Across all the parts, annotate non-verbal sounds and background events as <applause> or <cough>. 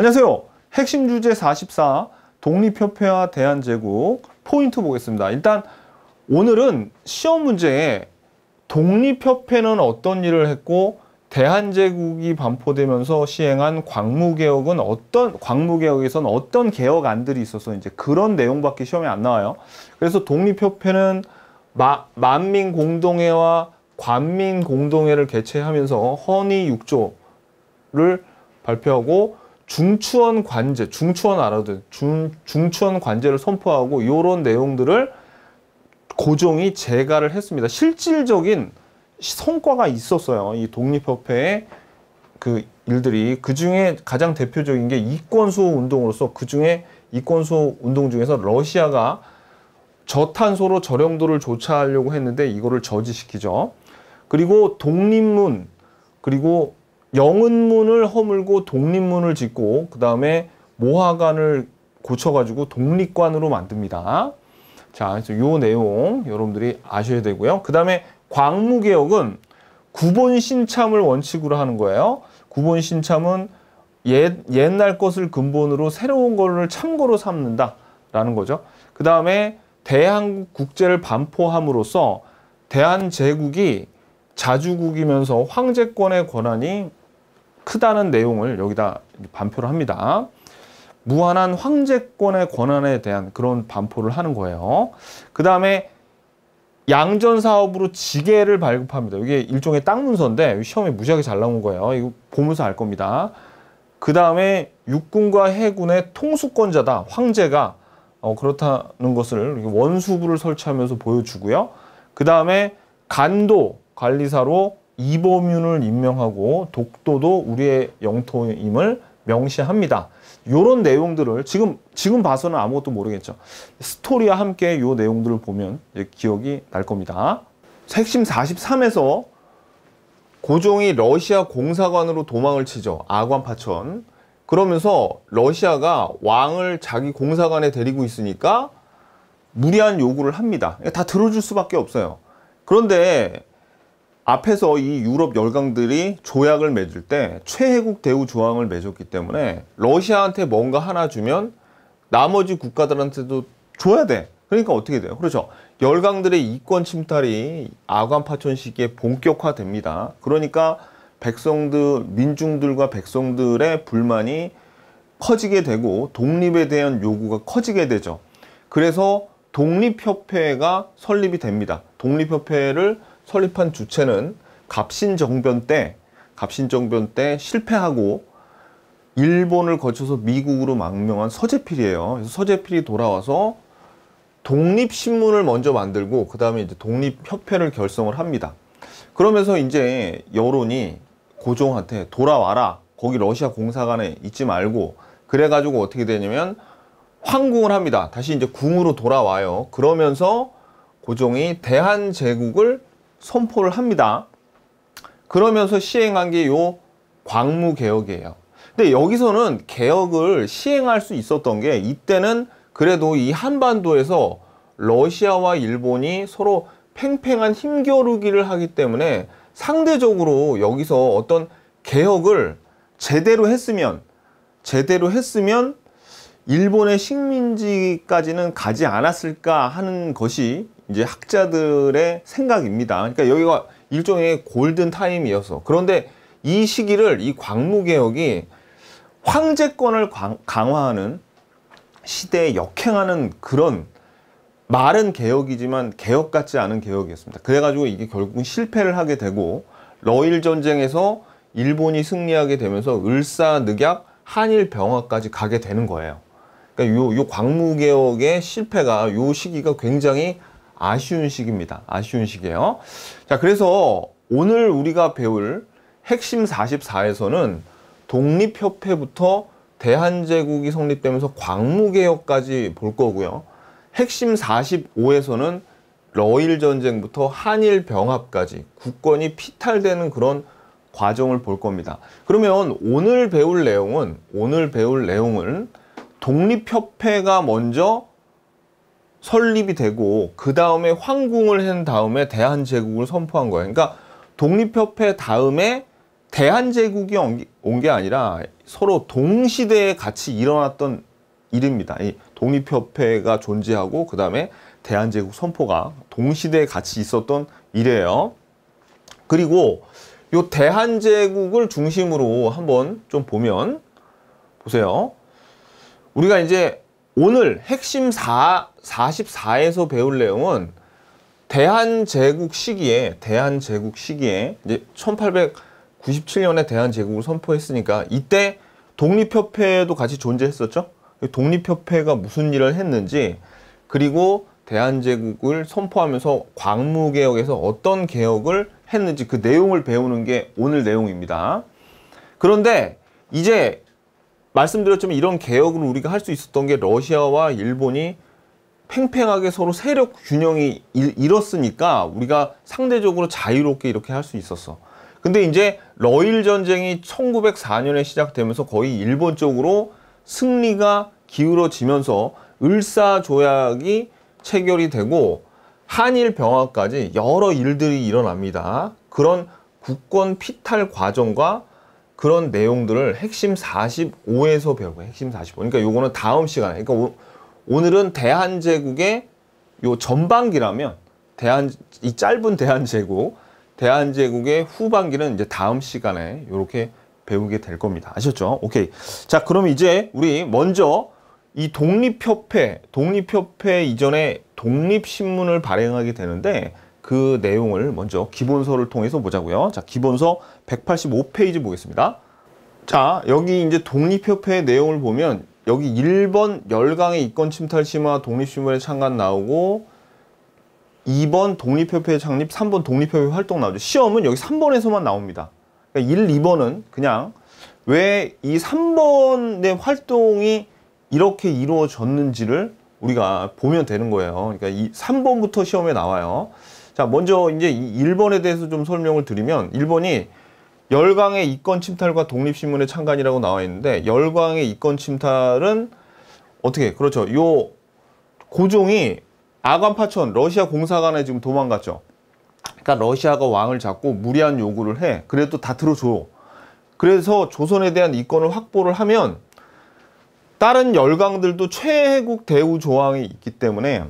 안녕하세요. 핵심 주제 44 독립협회와 대한제국 포인트 보겠습니다. 일단 오늘은 시험 문제에 독립협회는 어떤 일을 했고 대한제국이 반포되면서 시행한 광무개혁은 어떤 광무개혁에선 어떤 개혁안들이 있어서 이제 그런 내용밖에 시험에 안 나와요. 그래서 독립협회는 마, 만민공동회와 관민공동회를 개최하면서 헌의 6조를 발표하고 중추원 관제, 중추원 알아도 중, 중추원 관제를 선포하고 이런 내용들을 고종이 제가를 했습니다. 실질적인 성과가 있었어요. 이 독립협회의 그 일들이 그 중에 가장 대표적인 게 이권수호 운동으로서 그 중에 이권수호 운동 중에서 러시아가 저탄소로 저령도를 조차하려고 했는데 이거를 저지시키죠. 그리고 독립문 그리고 영은문을 허물고 독립문을 짓고 그 다음에 모화관을 고쳐가지고 독립관으로 만듭니다. 자, 그래서 요 내용 여러분들이 아셔야 되고요. 그 다음에 광무개혁은 구본 신참을 원칙으로 하는 거예요. 구본 신참은 옛, 옛날 것을 근본으로 새로운 거를 참고로 삼는다라는 거죠. 그 다음에 대한국 국제를 반포함으로써 대한제국이 자주국이면서 황제권의 권한이 크다는 내용을 여기다 반표를 합니다. 무한한 황제권의 권한에 대한 그런 반포를 하는 거예요. 그 다음에 양전 사업으로 지게를 발급합니다. 이게 일종의 땅 문서인데 시험에 무지하게 잘 나온 거예요. 이거 보면서 알 겁니다. 그 다음에 육군과 해군의 통수권자다. 황제가 어, 그렇다는 것을 원수부를 설치하면서 보여주고요. 그 다음에 간도 관리사로 이범윤을 임명하고 독도도 우리의 영토임을 명시합니다. 요런 내용들을 지금 지금 봐서는 아무것도 모르겠죠. 스토리와 함께 요 내용들을 보면 기억이 날 겁니다. 핵심 43에서 고종이 러시아 공사관으로 도망을 치죠. 아관 파천. 그러면서 러시아가 왕을 자기 공사관에 데리고 있으니까 무리한 요구를 합니다. 다 들어줄 수밖에 없어요. 그런데 앞에서 이 유럽 열강들이 조약을 맺을 때 최혜국 대우 조항을 맺었기 때문에 러시아한테 뭔가 하나 주면 나머지 국가들한테도 줘야 돼. 그러니까 어떻게 돼요? 그렇죠. 열강들의 이권 침탈이 아관 파천 시기에 본격화됩니다. 그러니까 백성들, 민중들과 백성들의 불만이 커지게 되고 독립에 대한 요구가 커지게 되죠. 그래서 독립협회가 설립이 됩니다. 독립협회를 설립한 주체는 갑신정변 때 갑신정변 때 실패하고 일본을 거쳐서 미국으로 망명한 서재필이에요. 그래서 서재필이 돌아와서 독립신문을 먼저 만들고 그 다음에 이제 독립협회를 결성을 합니다. 그러면서 이제 여론이 고종한테 돌아와라. 거기 러시아 공사관에 있지 말고 그래가지고 어떻게 되냐면 황궁을 합니다. 다시 이제 궁으로 돌아와요. 그러면서 고종이 대한제국을 선포를 합니다. 그러면서 시행한 게요 광무 개혁이에요. 근데 여기서는 개혁을 시행할 수 있었던 게 이때는 그래도 이 한반도에서 러시아와 일본이 서로 팽팽한 힘겨루기를 하기 때문에 상대적으로 여기서 어떤 개혁을 제대로 했으면 제대로 했으면 일본의 식민지까지는 가지 않았을까 하는 것이 이제 학자들의 생각입니다. 그러니까 여기가 일종의 골든 타임이어서 그런데 이 시기를 이 광무개혁이 황제권을 강화하는 시대에 역행하는 그런 말은 개혁이지만 개혁 같지 않은 개혁이었습니다. 그래가지고 이게 결국은 실패를 하게 되고 러일 전쟁에서 일본이 승리하게 되면서 을사늑약 한일 병화까지 가게 되는 거예요. 그러니까 요, 요 광무개혁의 실패가 요 시기가 굉장히 아쉬운 식입니다. 아쉬운 식이에요. 자, 그래서 오늘 우리가 배울 핵심 44에서는 독립협회부터 대한제국이 성립되면서 광무개혁까지 볼 거고요. 핵심 45에서는 러일 전쟁부터 한일 병합까지 국권이 피탈되는 그런 과정을 볼 겁니다. 그러면 오늘 배울 내용은 오늘 배울 내용은 독립협회가 먼저 설립이 되고 그 다음에 황궁을 한 다음에 대한제국을 선포한 거예요. 그러니까 독립협회 다음에 대한제국이 온 게 아니라 서로 동시대에 같이 일어났던 일입니다. 이 독립협회가 존재하고 그 다음에 대한제국 선포가 동시대에 같이 있었던 일이에요. 그리고 요 대한제국을 중심으로 한번 좀 보면 보세요. 우리가 이제 오늘 핵심 사 44에서 배울 내용은 대한제국 시기에 대한제국 시기에 이제 1897년에 대한제국을 선포했으니까 이때 독립협회도 같이 존재했었죠. 독립협회가 무슨 일을 했는지 그리고 대한제국을 선포하면서 광무개혁에서 어떤 개혁을 했는지 그 내용을 배우는 게 오늘 내용입니다. 그런데 이제 말씀드렸지만 이런 개혁을 우리가 할 수 있었던 게 러시아와 일본이 팽팽하게 서로 세력 균형이 잃었으니까 우리가 상대적으로 자유롭게 이렇게 할 수 있었어. 근데 이제 러일 전쟁이 1904년에 시작되면서 거의 일본 쪽으로 승리가 기울어지면서 을사조약이 체결이 되고 한일 병합까지 여러 일들이 일어납니다. 그런 국권 피탈 과정과 그런 내용들을 핵심 45에서 배우고 핵심 45. 그러니까 요거는 다음 시간에 그러니까 오늘은 대한제국의 요 전반기라면 대한 이 짧은 대한제국 대한제국의 후반기는 이제 다음 시간에 이렇게 배우게 될 겁니다. 아셨죠? 오케이. 자, 그럼 이제 우리 먼저 이 독립협회, 독립협회 이전에 독립신문을 발행하게 되는데 그 내용을 먼저 기본서를 통해서 보자고요. 자, 기본서 185페이지 보겠습니다. 자, 여기 이제 독립협회 내용을 보면 여기 1번 열강의 이권 침탈 심화 독립신문에 창간 나오고 2번 독립협회 창립, 3번 독립협회 활동 나오죠. 시험은 여기 3번에서만 나옵니다. 그러니까 1, 2번은 그냥 왜 이 3번의 활동이 이렇게 이루어졌는지를 우리가 보면 되는 거예요. 그러니까 이 3번부터 시험에 나와요. 자, 먼저 이제 1번에 대해서 좀 설명을 드리면 1번이 열광의 이권 침탈과 독립신문의 창간이라고 나와 있는데 열광의 이권 침탈은 어떻게 그렇죠. 요 고종이 아관파천 러시아 공사관에 지금 도망갔죠. 그러니까 러시아가 왕을 잡고 무리한 요구를 해. 그래도 다 들어줘. 그래서 조선에 대한 이권을 확보를 하면 다른 열강들도 최애국 대우 조항이 있기 때문에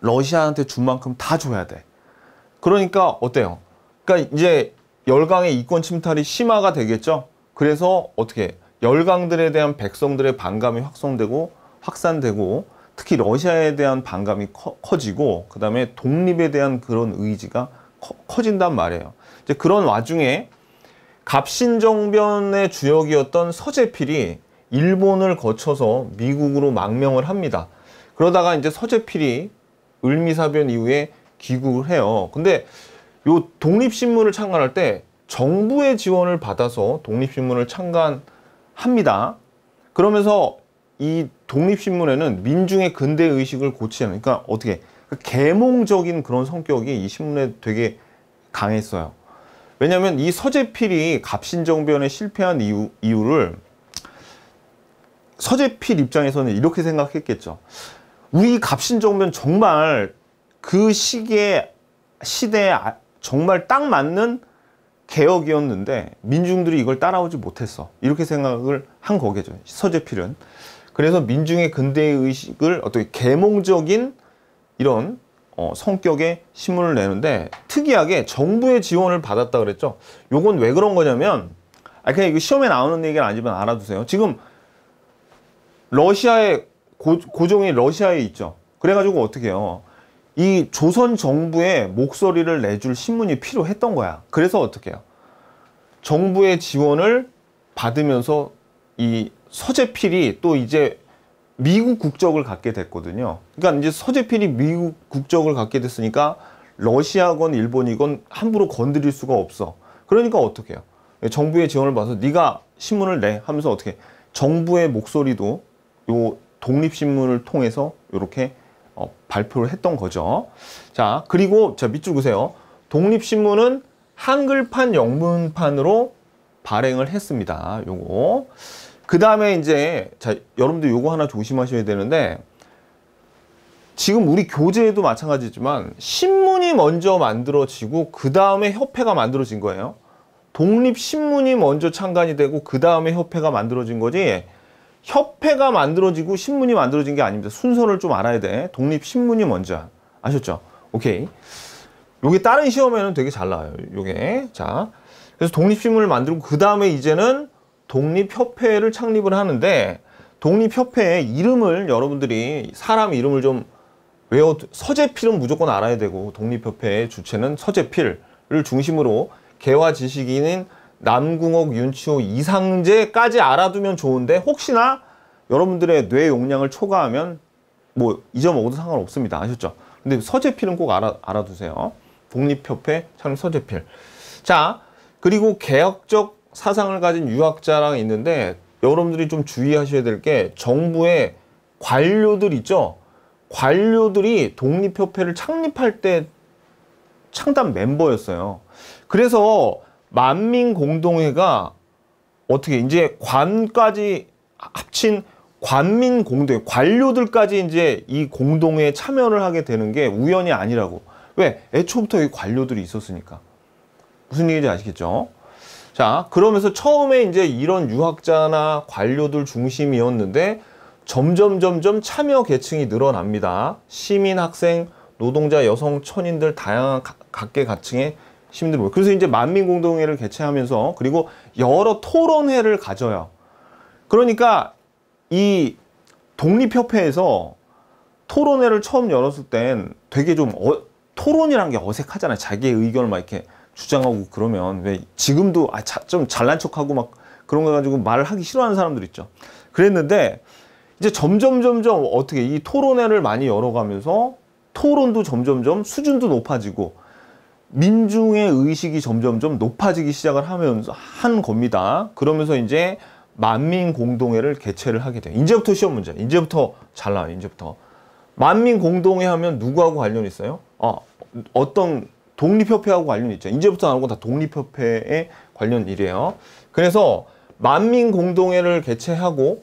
러시아한테 준 만큼 다 줘야 돼. 그러니까 어때요? 그러니까 이제 열강의 이권 침탈이 심화가 되겠죠. 그래서 어떻게 열강들에 대한 백성들의 반감이 확성되고 확산되고 특히 러시아에 대한 반감이 커, 지고 그다음에 독립에 대한 그런 의지가 커, 진단 말이에요. 이제 그런 와중에 갑신정변의 주역이었던 서재필이 일본을 거쳐서 미국으로 망명을 합니다. 그러다가 이제 서재필이 을미사변 이후에 귀국을 해요. 근데 요 독립신문을 창간할 때 정부의 지원을 받아서 독립신문을 창간합니다. 그러면서 이 독립신문에는 민중의 근대 의식을 고치려는 그러니까 어떻게 그 계몽적인 그런 성격이 이 신문에 되게 강했어요. 왜냐하면 이 서재필이 갑신정변에 실패한 이유, 이유를 서재필 입장에서는 이렇게 생각했겠죠. 우리 갑신정변 정말 그 시기에 시대에 아, 정말 딱 맞는 개혁이었는데 민중들이 이걸 따라오지 못했어. 이렇게 생각을 한 거겠죠. 서재필은. 그래서 민중의 근대의식을 어떻게 계몽적인 이런 어, 성격의 신문을 내는데 특이하게 정부의 지원을 받았다 그랬죠. 요건 왜 그런 거냐면 아 그냥 이거 시험에 나오는 얘기는 아니지만 알아두세요. 지금 러시아에 고, 고종이 러시아에 있죠. 그래가지고 어떻게 해요. 이 조선 정부의 목소리를 내줄 신문이 필요했던 거야. 그래서 어떻게 해요? 정부의 지원을 받으면서 이 서재필이 또 이제 미국 국적을 갖게 됐거든요. 그러니까 이제 서재필이 미국 국적을 갖게 됐으니까 러시아건 일본이건 함부로 건드릴 수가 없어. 그러니까 어떻게 해요? 정부의 지원을 받아서 네가 신문을 내 하면서 어떻게 정부의 목소리도 요 독립신문을 통해서 이렇게 발표를 했던 거죠. 자, 그리고 자 밑줄 보세요. 독립신문은 한글판 영문판으로 발행을 했습니다. 요거. 그 다음에 이제 자 여러분들 요거 하나 조심하셔야 되는데 지금 우리 교재에도 마찬가지지만 신문이 먼저 만들어지고 그 다음에 협회가 만들어진 거예요. 독립신문이 먼저 창간이 되고 그 다음에 협회가 만들어진 거지 협회가 만들어지고 신문이 만들어진 게 아닙니다. 순서를 좀 알아야 돼. 독립신문이 먼저. 아, 아셨죠? 오케이. 요게 다른 시험에는 되게 잘 나와요. 요게. 자. 그래서 독립신문을 만들고 그 다음에 이제는 독립협회를 창립을 하는데 독립협회의 이름을 여러분들이 사람 이름을 좀 외워 서재필은 무조건 알아야 되고 독립협회의 주체는 서재필을 중심으로 개화 지식인인 남궁옥, 윤치호, 이상재까지 알아두면 좋은데 혹시나 여러분들의 뇌 용량을 초과하면 뭐 잊어먹어도 상관없습니다. 아셨죠? 근데 서재필은 꼭 알아, 알아두세요. 독립협회 창립 서재필. 자, 그리고 개혁적 사상을 가진 유학자랑 있는데 여러분들이 좀 주의하셔야 될 게 정부의 관료들 있죠? 관료들이 독립협회를 창립할 때 창단 멤버였어요. 그래서 만민 공동회가 어떻게 이제 관까지 합친 관민 공동회 관료들까지 이제 이 공동회에 참여를 하게 되는 게 우연이 아니라고 왜 애초부터 이 관료들이 있었으니까 무슨 얘기인지 아시겠죠? 자 그러면서 처음에 이제 이런 유학자나 관료들 중심이었는데 점점 점점 참여 계층이 늘어납니다. 시민, 학생, 노동자, 여성, 천인들 다양한 각계 가층의 시민들 모여. 뭐. 그래서 이제 만민공동회를 개최하면서 그리고 여러 토론회를 가져요. 그러니까 이 독립협회에서 토론회를 처음 열었을 땐 되게 좀 어, 토론이란 게 어색하잖아요. 자기의 의견을 막 이렇게 주장하고 그러면 왜 지금도 아, 자, 좀 잘난 척하고 막 그런 거 가지고 말을 하기 싫어하는 사람들 있죠. 그랬는데 이제 점점 점점 어떻게 이 토론회를 많이 열어가면서 토론도 점점점 수준도 높아지고 민중의 의식이 점점 좀 높아지기 시작을 하면서 한 겁니다. 그러면서 이제 만민 공동회를 개최를 하게 돼요. 이제부터 시험 문제. 이제부터 잘 나와요. 이제부터. 만민 공동회 하면 누구하고 관련 있어요? 어, 어떤 독립협회하고 관련 있죠. 이제부터 나오고 다 독립협회에 관련 일이에요. 그래서 만민 공동회를 개최하고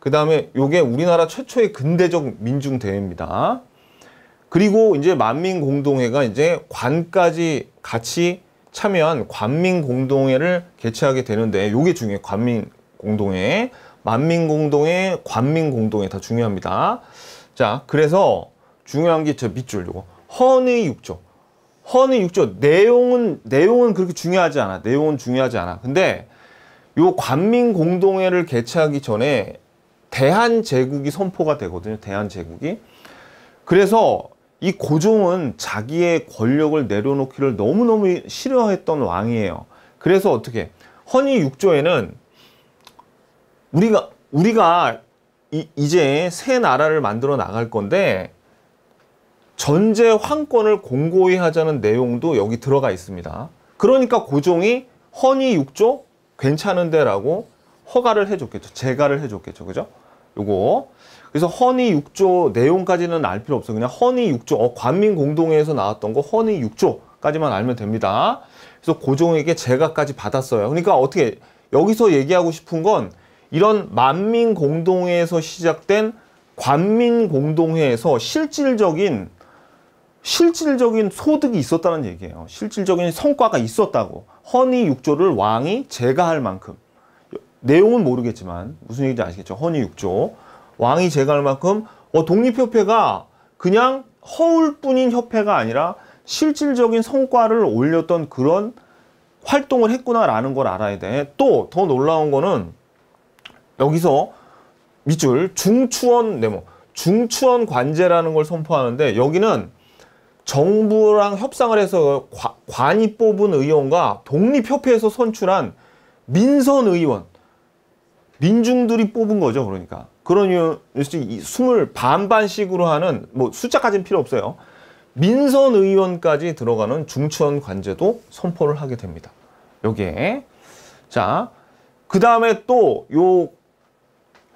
그 다음에 요게 우리나라 최초의 근대적 민중 대회입니다. 그리고 이제 만민공동회가 이제 관까지 같이 참여한 관민공동회를 개최하게 되는데 요게 중요해 관민공동회 만민공동회 관민공동회 다 중요합니다 자 그래서 중요한 게 저 밑줄 요거 헌의 육조 헌의 육조 내용은 내용은 그렇게 중요하지 않아 내용은 중요하지 않아 근데 요 관민공동회를 개최하기 전에 대한제국이 선포가 되거든요 대한제국이 그래서 이 고종은 자기의 권력을 내려놓기를 너무너무 싫어했던 왕이에요. 그래서 어떻게 허니 6조에는 우리가 우리가 이, 제새 나라를 만들어 나갈 건데 전제 황권을 공고히 하자는 내용도 여기 들어가 있습니다. 그러니까 고종이 허니 6조 괜찮은데라고 허가를 해줬겠죠. 재가를 해줬겠죠. 그죠? 요거 그래서 허니 6조 내용까지는 알 필요 없어요. 그냥 허니 6조, 어, 관민공동회에서 나왔던 거 허니 6조까지만 알면 됩니다. 그래서 고종에게 그 제가까지 받았어요. 그러니까 어떻게 여기서 얘기하고 싶은 건 이런 만민공동회에서 시작된 관민공동회에서 실질적인 실질적인 소득이 있었다는 얘기예요. 실질적인 성과가 있었다고. 허니 6조를 왕이 제가할 만큼. 내용은 모르겠지만 무슨 얘기인지 아시겠죠? 허니 6조. 왕이 제거할 만큼 어, 독립협회가 그냥 허울뿐인 협회가 아니라 실질적인 성과를 올렸던 그런 활동을 했구나라는 걸 알아야 돼. 또 더 놀라운 거는 여기서 밑줄 중추원 네모 중추원 관제라는 걸 선포하는데 여기는 정부랑 협상을 해서 과, 관이 뽑은 의원과 독립협회에서 선출한 민선 의원 민중들이 뽑은 거죠 그러니까 그런 이유, 스물 반반씩으로 하는 뭐 숫자까지는 필요 없어요. 민선 의원까지 들어가는 중추원 관제도 선포를 하게 됩니다. 여기에 자 그다음에 또 요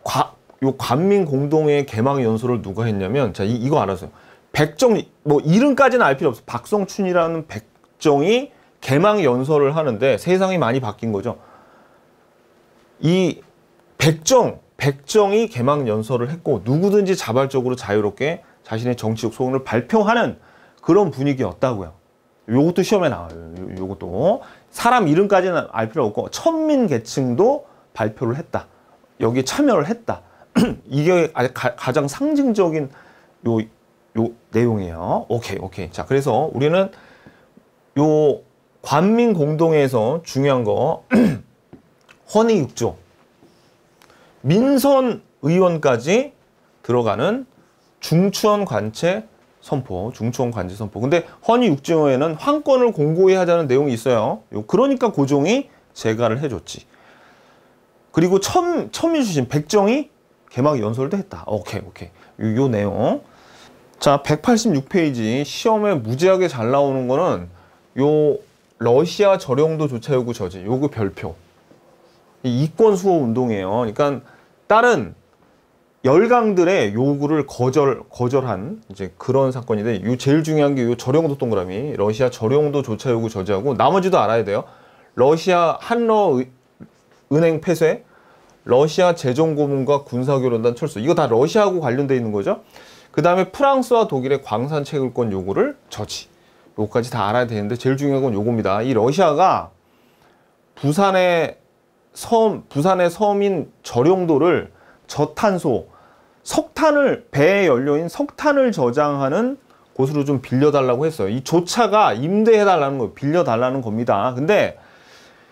과, 요 관민 공동의 개막 연설을 누가 했냐면 자 이, 거알았어요 백정 뭐 이름까지는 알 필요 없어. 박성춘이라는 백정이 개막 연설을 하는데 세상이 많이 바뀐 거죠. 이 백정 백정이 개막 연설을 했고 누구든지 자발적으로 자유롭게 자신의 정치적 소원을 발표하는 그런 분위기였다고요. 요것도 시험에 나와요. 요, 것도 사람 이름까지는 알 필요 없고 천민 계층도 발표를 했다. 여기 참여를 했다. <clears throat> 이게 아, 가, 장 상징적인 요, 요 내용이에요. 오케이, 오케이. 자, 그래서 우리는 요 관민 공동회에서 중요한 거 <clears throat> 헌의 6조 민선 의원까지 들어가는 중추원 관체 선포, 중추원 관제 선포. 근데 헌의 육지호에는 황권을 공고히 하자는 내용이 있어요. 그러니까 고종이 제가를 해줬지. 그리고 첨, 첨인 출신 백정이 개막 연설도 했다. 오케이, 오케이. 요, 요 내용. 자, 186페이지 시험에 무지하게 잘 나오는 거는 요 러시아 저령도 조차 요구 저지, 요구 그 별표. 이권 수호 운동이에요. 그러니까 다른 열강들의 요구를 거절 거절한 이제 그런 사건인데 요 제일 중요한 게요 저령도 동그라미 러시아 저령도 조차 요구 저지하고 나머지도 알아야 돼요. 러시아 한러 은행 폐쇄, 러시아 재정 고문과 군사 교련단 철수. 이거 다 러시아하고 관련돼 있는 거죠. 그다음에 프랑스와 독일의 광산 채굴권 요구를 저지. 요까지다 알아야 되는데 제일 중요한 건 요겁니다. 이 러시아가 부산에 섬, 부산의 섬인 저룡도를 저탄소, 석탄을, 배의 연료인 석탄을 저장하는 곳으로 좀 빌려달라고 했어요. 이 조차가 임대해달라는 거 빌려달라는 겁니다. 근데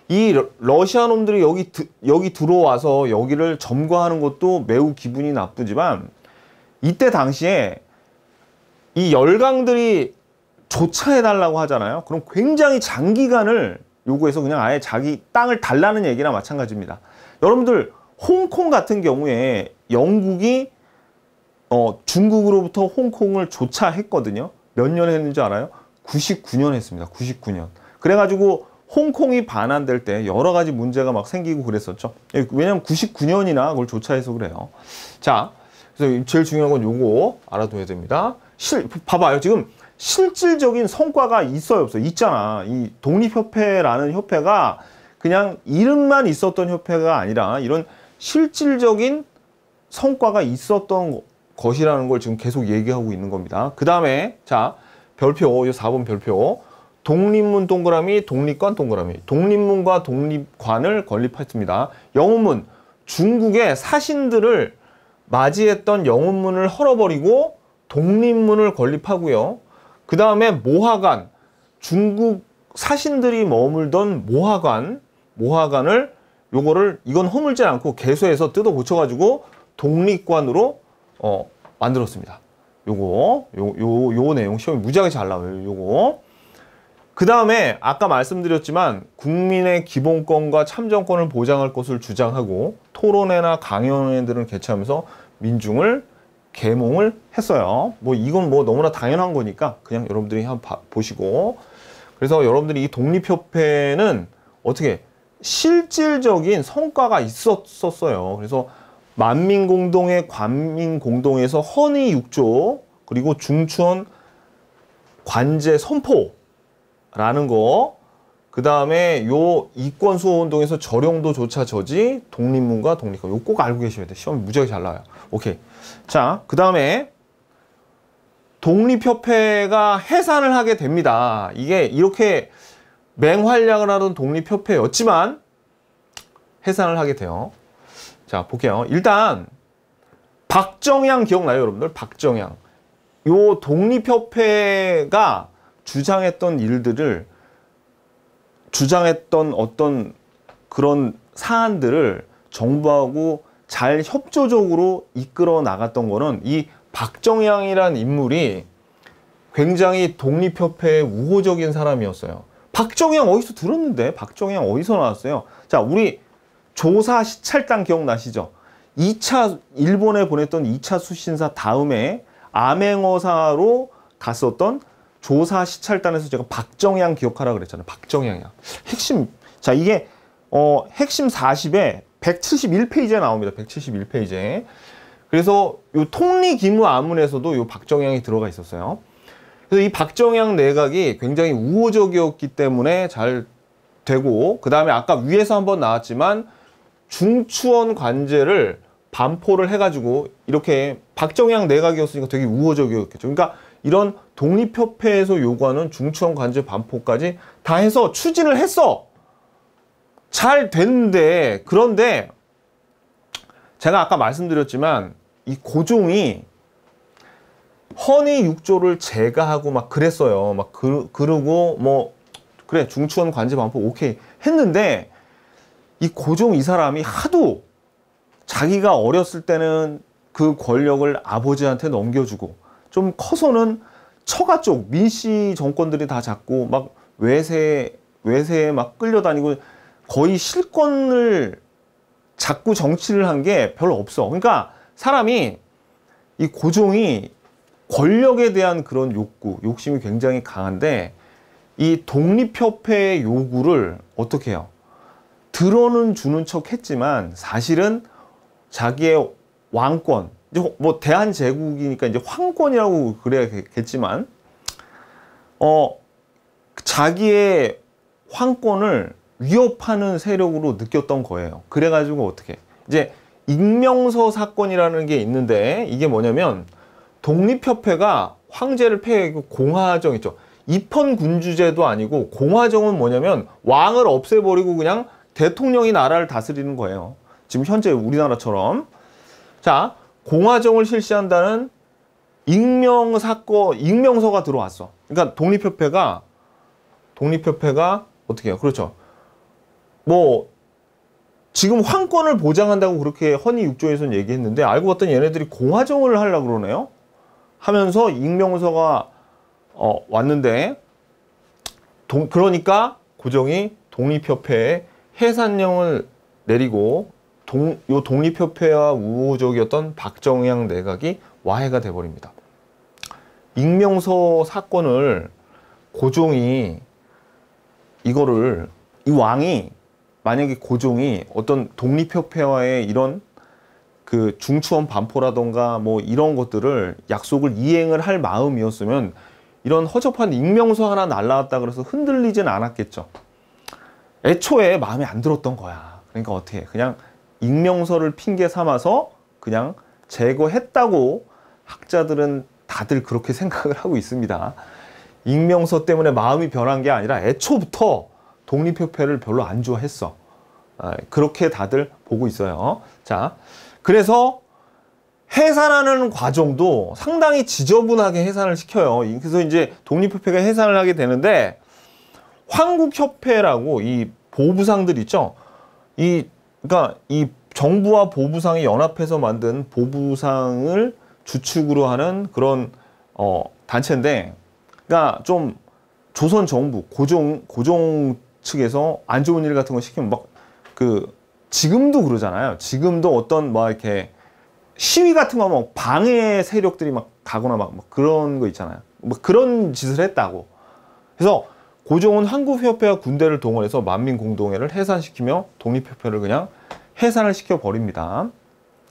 이 러시아 놈들이 여기, 여기 들어와서 여기를 점거하는 것도 매우 기분이 나쁘지만 이때 당시에 이 열강들이 조차해달라고 하잖아요. 그럼 굉장히 장기간을 요구해서 그냥 아예 자기 땅을 달라는 얘기나 마찬가지입니다. 여러분들 홍콩 같은 경우에 영국이 어, 중국으로부터 홍콩을 조차했거든요. 몇 년 했는지 알아요? 99년 했습니다. 99년. 그래가지고 홍콩이 반환될 때 여러 가지 문제가 막 생기고 그랬었죠. 예, 왜냐면 하 99년이나 그걸 조차해서 그래요. 자, 그래서 제일 중요한 건 요거 알아둬야 됩니다. 실, 봐봐요. 지금 실질적인 성과가 있어요 없어 있잖아 이 독립협회라는 협회가 그냥 이름만 있었던 협회가 아니라 이런 실질적인 성과가 있었던 것이라는 걸 지금 계속 얘기하고 있는 겁니다 그 다음에 자 별표 이 4번 별표 독립문 동그라미 독립관 동그라미 독립문과 독립관을 건립했습니다 영웅문 중국의 사신들을 맞이했던 영웅문을 헐어버리고 독립문을 건립하고요 그 다음에 모화관 중국 사신들이 머물던 모화관모화관을 요거를 이건 허물지 않고 개소해서 뜯어 고쳐가지고 독립관으로 어, 만들었습니다. 요거, 요, 요, 요 내용 시험이 무지하게 잘 나와요. 요거. 그 다음에 아까 말씀드렸지만 국민의 기본권과 참정권을 보장할 것을 주장하고 토론회나 강연회들을 개최하면서 민중을 개몽을 했어요. 뭐 이건 뭐 너무나 당연한 거니까 그냥 여러분들이 한번 봐, 보시고 그래서 여러분들이 이 독립협회는 어떻게 실질적인 성과가 있었었어요. 그래서 만민공동회, 관민공동에서 헌의 6조 그리고 중추원 관제 선포라는 거 그 다음에 요 이권수호 운동에서 절용도조차 저지 독립문과 독립과 요 꼭 알고 계셔야 돼요 시험이 무지하게 잘 나와요. 오케이. 자, 그 다음에 독립협회가 해산을 하게 됩니다. 이게 이렇게 맹활약을 하던 독립협회였지만 해산을 하게 돼요. 자, 볼게요. 일단 박정양 기억나요, 여러분들? 박정양. 이 독립협회가 주장했던 일들을 주장했던 어떤 그런 사안들을 정부하고 잘 협조적으로 이끌어 나갔던 거는 이 박정양이란 인물이 굉장히 독립협회의 우호적인 사람이었어요. 박정양 어디서 들었는데? 박정양 어디서 나왔어요? 자, 우리 조사 시찰단 기억나시죠? 2차 일본에 보냈던 2차 수신사 다음에 암행어사로 갔었던 조사 시찰단에서 제가 박정양 기억하라 그랬잖아요. 박정양이야. 핵심 자 이게 어 핵심 40에 171페이지에 나옵니다. 171페이지에. 그래서 이 통리기무 아문에서도 이 박정향이 들어가 있었어요. 그래서 이 박정향 내각이 굉장히 우호적이었기 때문에 잘 되고 그 다음에 아까 위에서 한번 나왔지만 중추원 관제를 반포를 해가지고 이렇게 박정향 내각이었으니까 되게 우호적이었겠죠. 그러니까 이런 독립협회에서 요구하는 중추원 관제 반포까지 다 해서 추진을 했어. 잘 됐는데 그런데 제가 아까 말씀드렸지만 이 고종이 허니 육조를 제거하고 막 그랬어요. 막 그, 그러고 뭐 그래 중추원 관제 반포 오케이 했는데 이 고종 이 사람이 하도 자기가 어렸을 때는 그 권력을 아버지한테 넘겨주고 좀 커서는 처가 쪽 민씨 정권들이 다 잡고 막 외세 외세에 막 끌려다니고 거의 실권을 자꾸 정치를 한 게 별로 없어. 그러니까 사람이 이 고종이 권력에 대한 그런 욕구, 욕심이 굉장히 강한데 이 독립협회의 요구를 어떻게 해요? 들어는 주는 척 했지만 사실은 자기의 왕권, 이제 뭐 대한제국이니까 이제 황권이라고 그래야겠지만 어 자기의 황권을 위협하는 세력으로 느꼈던 거예요. 그래가지고 어떻게 이제 익명서 사건이라는 게 있는데 이게 뭐냐면 독립협회가 황제를 폐해하고 공화정 있죠. 입헌군주제도 아니고 공화정은 뭐냐면 왕을 없애버리고 그냥 대통령이 나라를 다스리는 거예요. 지금 현재 우리나라처럼. 자, 공화정을 실시한다는 익명사건, 익명서가 들어왔어. 그러니까 독립협회가, 독립협회가 어떻게 해요? 그렇죠. 뭐 지금 황권을 보장한다고 그렇게 허니 6조에서는 얘기했는데 알고 봤더니 얘네들이 공화정을 하려고 그러네요. 하면서 익명서가 어, 왔는데 동, 그러니까 고정이 독립협회에 해산령을 내리고 동, 요 독립협회와 우호적이었던 박정양 내각이 와해가 돼버립니다. 익명서 사건을 고종이 이거를 이 왕이 만약에 고종이 어떤 독립협회와의 이런 그 중추원 반포라던가 뭐 이런 것들을 약속을 이행을 할 마음이었으면 이런 허접한 익명서 하나 날라왔다 그래서 흔들리진 않았겠죠. 애초에 마음에 안 들었던 거야. 그러니까 어떻게 그냥 익명서를 핑계 삼아서 그냥 제거했다고 학자들은 다들 그렇게 생각을 하고 있습니다. 익명서 때문에 마음이 변한 게 아니라 애초부터 독립협회를 별로 안 좋아했어. 아, 그렇게 다들 보고 있어요. 자, 그래서 해산하는 과정도 상당히 지저분하게 해산을 시켜요. 그래서 이제 독립협회가 해산을 하게 되는데 황국협회라고 이 보부상들 있죠. 이 그러니까 이 정부와 보부상이 연합해서 만든 보부상을 주축으로 하는 그런 어 단체인데 그러니까 좀 조선 정부 고종 고종 측에서 안 좋은 일 같은 거 시키면 막그 지금도 그러잖아요. 지금도 어떤 막 이렇게 시위 같은 거막 방해 세력들이 막 가거나 막, 막 그런 거 있잖아요. 뭐 그런 짓을 했다고. 그래서 고종은 한국협회와 군대를 동원해서 만민공동회를 해산시키며 독립협회를 그냥 해산을 시켜버립니다.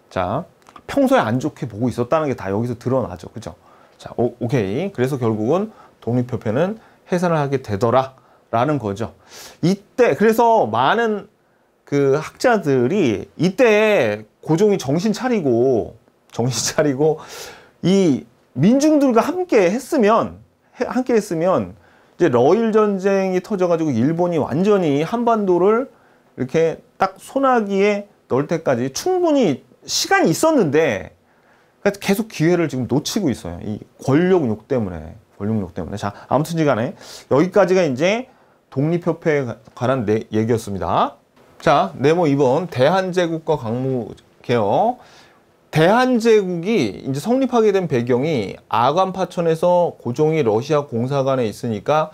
자, 평소에 안 좋게 보고 있었다는 게 다 여기서 드러나죠. 그죠? 자, 오, 오케이. 그래서 결국은 독립협회는 해산을 하게 되더라. 라는 거죠. 이때, 그래서 많은 그 학자들이 이때 고종이 정신 차리고 정신 차리고 이 민중들과 함께 했으면 함께 했으면 이제 러일 전쟁이 터져가지고 일본이 완전히 한반도를 이렇게 딱 소나기에 넣을 때까지 충분히 시간이 있었는데 그러니까 계속 기회를 지금 놓치고 있어요. 이 권력욕 때문에 권력욕 때문에 자 아무튼지간에 여기까지가 이제 독립협회에 관한 내 얘기였습니다. 자, 네모 2번 대한제국과 강무개혁 대한제국이 이제 성립하게 된 배경이 아관파천에서 고종이 러시아 공사관에 있으니까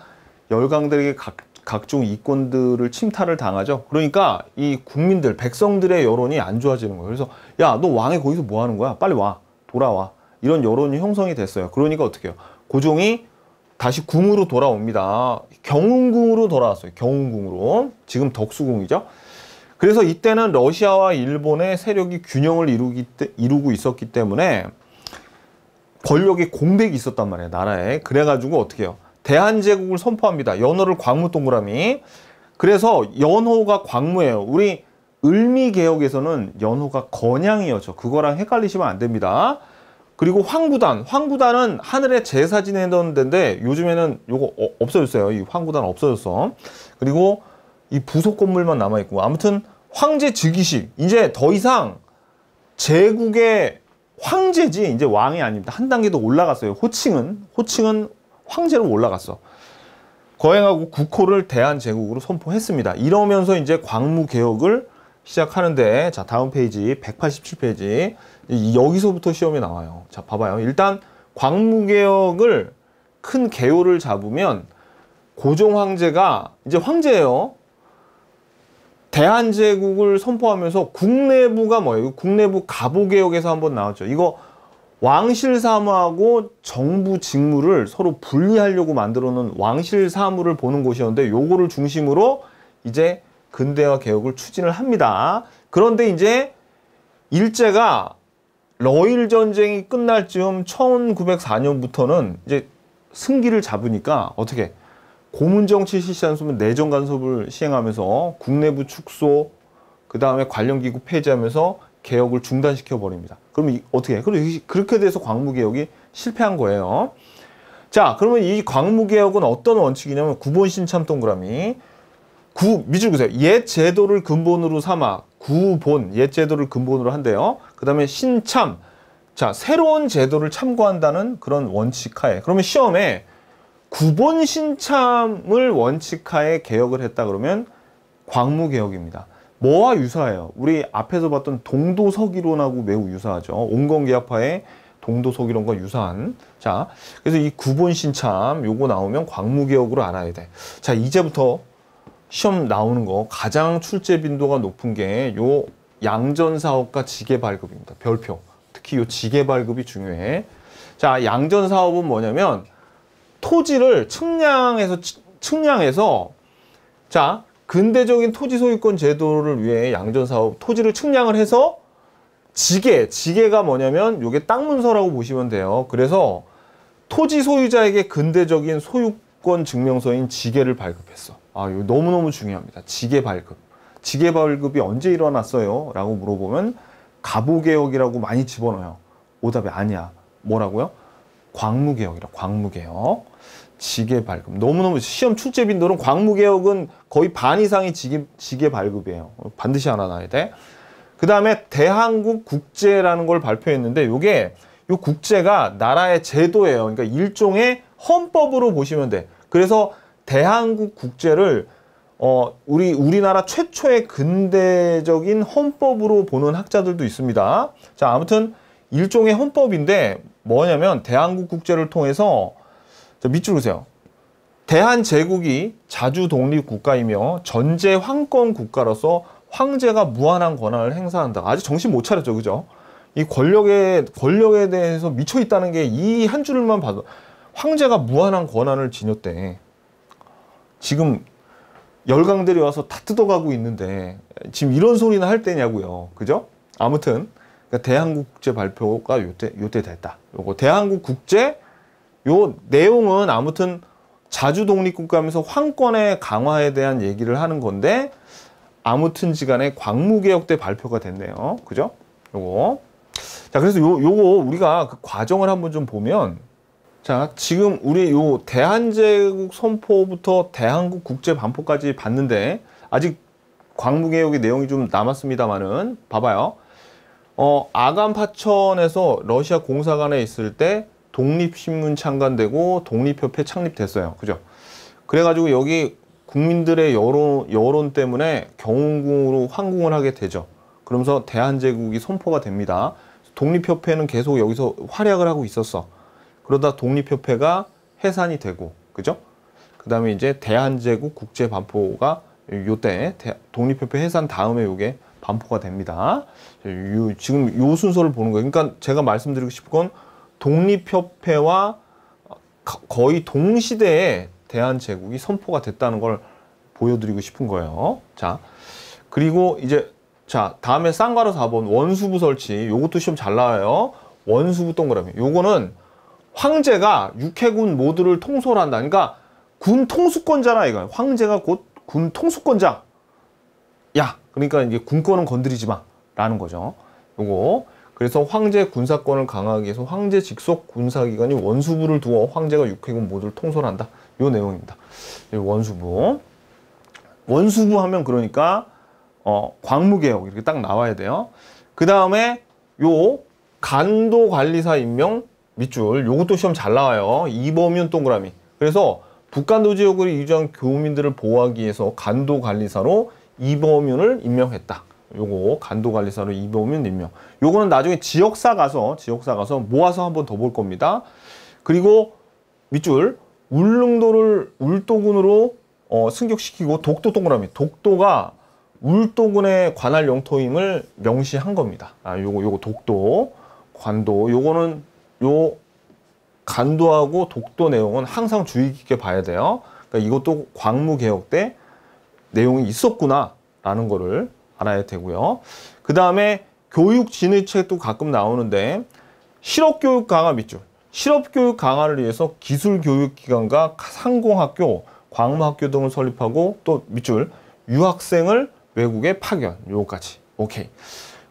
열강들에게 각, 각종 이권들을 침탈을 당하죠. 그러니까 이 국민들, 백성들의 여론이 안 좋아지는 거예요. 그래서 야, 너 왕이 거기서 뭐 하는 거야? 빨리 와. 돌아와. 이런 여론이 형성이 됐어요. 그러니까 어떻게 해요? 고종이 다시 궁으로 돌아옵니다. 경운궁으로 돌아왔어요. 경운궁으로. 지금 덕수궁이죠. 그래서 이때는 러시아와 일본의 세력이 균형을 이루기 이루고 있었기 때문에 권력의 공백이 있었단 말이에요. 나라에. 그래가지고 어떻게 해요? 대한제국을 선포합니다. 연호를 광무 동그라미. 그래서 연호가 광무예요. 우리 을미개혁에서는 연호가 건양이었죠. 그거랑 헷갈리시면 안 됩니다. 그리고 황구단. 황구단은 하늘에 제사 지내던 데인데 요즘에는 요거 어, 없어졌어요. 이 황구단 없어졌어. 그리고 이 부속 건물만 남아있고 아무튼 황제 즉위식 이제 더 이상 제국의 황제지 이제 왕이 아닙니다. 한 단계 더 올라갔어요. 호칭은 호칭은 황제로 올라갔어. 거행하고 국호를 대한제국으로 선포했습니다. 이러면서 이제 광무개혁을 시작하는데 자 다음 페이지 187페이지 여기서부터 시험이 나와요. 자 봐봐요. 일단 광무개혁을 큰 개요를 잡으면 고종 황제가 이제 황제예요. 대한제국을 선포하면서 국내부가 뭐예요? 국내부 가보개혁에서 한번 나왔죠. 이거 왕실 사무하고 정부 직무를 서로 분리하려고 만들어 놓은 왕실 사무를 보는 곳이었는데 요거를 중심으로 이제 근대화 개혁을 추진을 합니다. 그런데 이제 일제가 러일 전쟁이 끝날 즈음 1904년부터는 이제 승기를 잡으니까 어떻게 고문 정치 실시한 소면 내정 간섭을 시행하면서 국내부 축소 그 다음에 관련 기구 폐지하면서 개혁을 중단시켜 버립니다. 그러면 어떻게? 그럼 그렇게 돼서 광무개혁이 실패한 거예요. 자, 그러면 이 광무개혁은 어떤 원칙이냐면 구본신참 동그라미 구 밑줄 그세요. 옛 제도를 근본으로 삼아 구본 옛 제도를 근본으로 한대요. 그 다음에 신참 자 새로운 제도를 참고한다는 그런 원칙하에 그러면 시험에 구본 신참을 원칙하에 개혁을 했다 그러면 광무 개혁입니다. 뭐와 유사해요? 우리 앞에서 봤던 동도서기론하고 매우 유사하죠. 온건개혁파의 동도서기론과 유사한 자 그래서 이 구본신참 요거 나오면 광무개혁으로 알아야 돼. 자 이제부터 시험 나오는 거 가장 출제 빈도가 높은 게 요 양전사업과 지게발급입니다. 별표 특히 요 지게발급이 중요해. 자 양전사업은 뭐냐면 토지를 측량해서 측량해서 자 근대적인 토지 소유권 제도를 위해 양전 사업 토지를 측량을 해서 지게 지게가 뭐냐면 요게 땅 문서라고 보시면 돼요. 그래서 토지 소유자에게 근대적인 소유권 증명서인 지게를 발급했어. 아, 이거 너무너무 중요합니다. 지게 발급. 지게 발급이 언제 일어났어요? 라고 물어보면 가보개혁이라고 많이 집어넣어요. 오답이 아니야. 뭐라고요? 광무개혁이라, 광무개혁. 지게 발급. 너무너무 시험 출제 빈도는 광무개혁은 거의 반 이상이 지게, 지게 발급이에요. 반드시 알아놔야 돼. 그 다음에 대한국 국제라는 걸 발표했는데 요게요 국제가 나라의 제도예요. 그러니까 일종의 헌법으로 보시면 돼. 그래서 대한국 국제를 어 우리 우리나라 최초의 근대적인 헌법으로 보는 학자들도 있습니다. 자 아무튼 일종의 헌법인데 뭐냐면 대한국 국제를 통해서 자, 밑줄 보세요. 대한제국이 자주 독립 국가이며 전제 황권 국가로서 황제가 무한한 권한을 행사한다. 아직 정신 못 차렸죠, 그죠? 이 권력에 권력에 대해서 미쳐 있다는 게 이 한 줄만 봐도 황제가 무한한 권한을 지녔대. 지금 열강들이 와서 다 뜯어가고 있는데 지금 이런 소리나 할 때냐고요, 그죠? 아무튼 그러니까 대한국제 발표가 요때 요때 됐다. 요거 대한국 국제 요 내용은 아무튼 자주 독립국가면서 황권의 강화에 대한 얘기를 하는 건데 아무튼지간에 광무개혁 때 발표가 됐네요. 그죠? 요거. 자, 그래서 요 요거 우리가 그 과정을 한번 좀 보면 자, 지금 우리 요 대한제국 선포부터 대한국 국제 반포까지 봤는데 아직 광무개혁의 내용이 좀 남았습니다만은 봐봐요. 어, 아간파천에서 러시아 공사관에 있을 때 독립신문 창간되고 독립협회 창립됐어요. 그죠? 그래가지고 여기 국민들의 여론, 여론 때문에 경운궁으로 환궁을 하게 되죠. 그러면서 대한제국이 선포가 됩니다. 독립협회는 계속 여기서 활약을 하고 있었어. 그러다 독립협회가 해산이 되고, 그죠? 그 다음에 이제 대한제국 국제반포가 요때 독립협회 해산 다음에 요게 반포가 됩니다. 요, 지금 요 순서를 보는 거예요. 그러니까 제가 말씀드리고 싶은 건 독립협회와 거의 동시대에 대한제국이 선포가 됐다는 걸 보여드리고 싶은 거예요. 자, 그리고 이제 자 다음에 쌍가로 4번 원수부 설치 요것도 시험 잘 나와요. 원수부 동그라미 요거는 황제가 육해군 모두를 통솔한다. 그러니까 군 통수권자라 이거야. 황제가 곧 군 통수권자. 야, 그러니까 이제 군권은 건드리지 마라는 거죠. 요거 그래서 황제 군사권을 강화하기 위해서 황제 직속 군사기관이 원수부를 두어 황제가 육해군 모두를 통솔한다. 요 내용입니다. 네, 원수부. 원수부 하면 그러니까 어, 광무개혁 이렇게 딱 나와야 돼요. 그 다음에 요 간도 관리사 임명 밑줄 요것도 시험 잘 나와요. 이범윤 동그라미. 그래서 북간도 지역을 유지한 교민들을 보호하기 위해서 간도 관리사로 이범윤을 임명했다. 요거 간도관리사로 입으면 임명 요거는 나중에 지역사 가서 지역사 가서 모아서 한번 더 볼 겁니다 그리고 밑줄 울릉도를 울도군으로 어, 승격시키고 독도 동그라미 독도가 울도군의 관할 영토임을 명시한 겁니다 아 요거 요거 독도 관도 요거는 요 간도하고 독도 내용은 항상 주의 깊게 봐야 돼요 그러니까 이것도 광무개혁 때 내용이 있었구나 라는 거를 알아야 되고요. 그 다음에 교육 진의책도 가끔 나오는데 실업교육 강화 밑줄. 실업교육 강화를 위해서 기술교육기관과 상공학교, 광무학교 등을 설립하고 또 밑줄 유학생을 외국에 파견 요거까지 오케이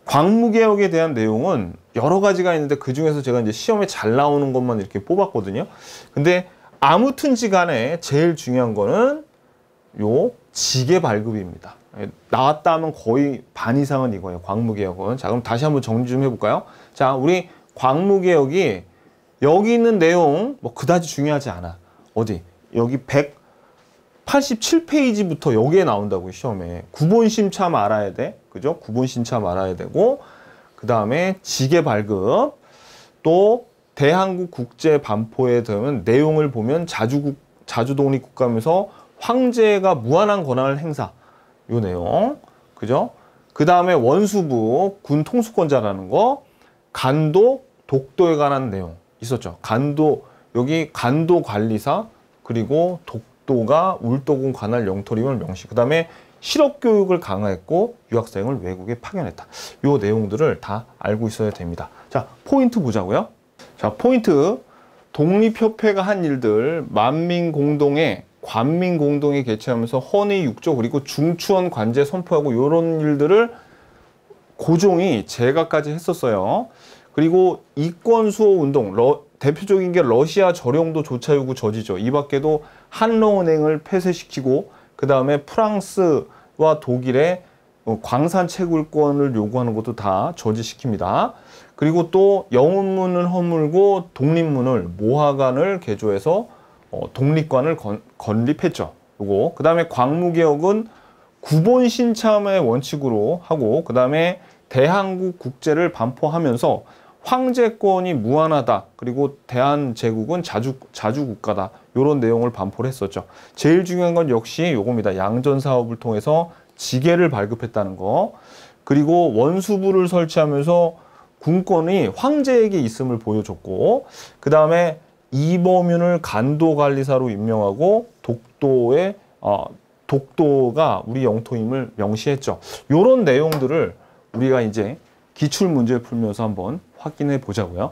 광무개혁에 대한 내용은 여러 가지가 있는데 그 중에서 제가 이제 시험에 잘 나오는 것만 이렇게 뽑았거든요 근데 아무튼지 간에 제일 중요한 거는 요 지게 발급입니다 나왔다 하면 거의 반 이상은 이거예요. 광무개혁은. 자, 그럼 다시 한번 정리 좀 해볼까요? 자, 우리 광무개혁이 여기 있는 내용 뭐 그다지 중요하지 않아. 어디? 여기 187페이지부터 여기에 나온다고 시험에. 구본 심참 알아야 돼. 그죠? 구본 심참 알아야 되고 그 다음에 지게 발급 또 대한국 국제 반포에 들면 내용을 보면 자주 국 자주 독립 국가면서 황제가 무한한 권한을 행사 요 내용. 그죠? 그 다음에 원수부 군 통수권자라는 거 간도 독도에 관한 내용 있었죠. 간도 여기 간도 관리사 그리고 독도가 울도군 관할 영토림을 명시 그 다음에 실업교육을 강화했고 유학생을 외국에 파견했다. 요 내용들을 다 알고 있어야 됩니다. 자 포인트 보자고요. 자 포인트 독립협회가 한 일들 만민공동의 관민 공동회 개최하면서 헌의 육조 그리고 중추원 관제 선포하고 이런 일들을 고종이 제가까지 했었어요. 그리고 이권 수호 운동 러, 대표적인 게 러시아 절용도 조차 요구 저지죠. 이 밖에도 한농은행을 폐쇄시키고 그 다음에 프랑스와 독일의 광산 채굴권을 요구하는 것도 다 저지시킵니다. 그리고 또영웅문을 허물고 독립문을 모하관을 개조해서 어, 독립관을 건, 건립했죠. 요거. 그 다음에 광무개혁은 구본 신참의 원칙으로 하고 그 다음에 대한국 국제를 반포하면서 황제권이 무한하다 그리고 대한제국은 자주, 자주국가다 이런 내용을 반포를 했었죠 제일 중요한 건 역시 요겁니다 양전사업을 통해서 지게를 발급했다는 거 그리고 원수부를 설치하면서 군권이 황제에게 있음을 보여줬고 그 다음에 이범윤을 간도관리사로 임명하고 독도의 어, 독도가 우리 영토임을 명시했죠. 이런 내용들을 우리가 이제 기출문제 풀면서 한번 확인해 보자고요.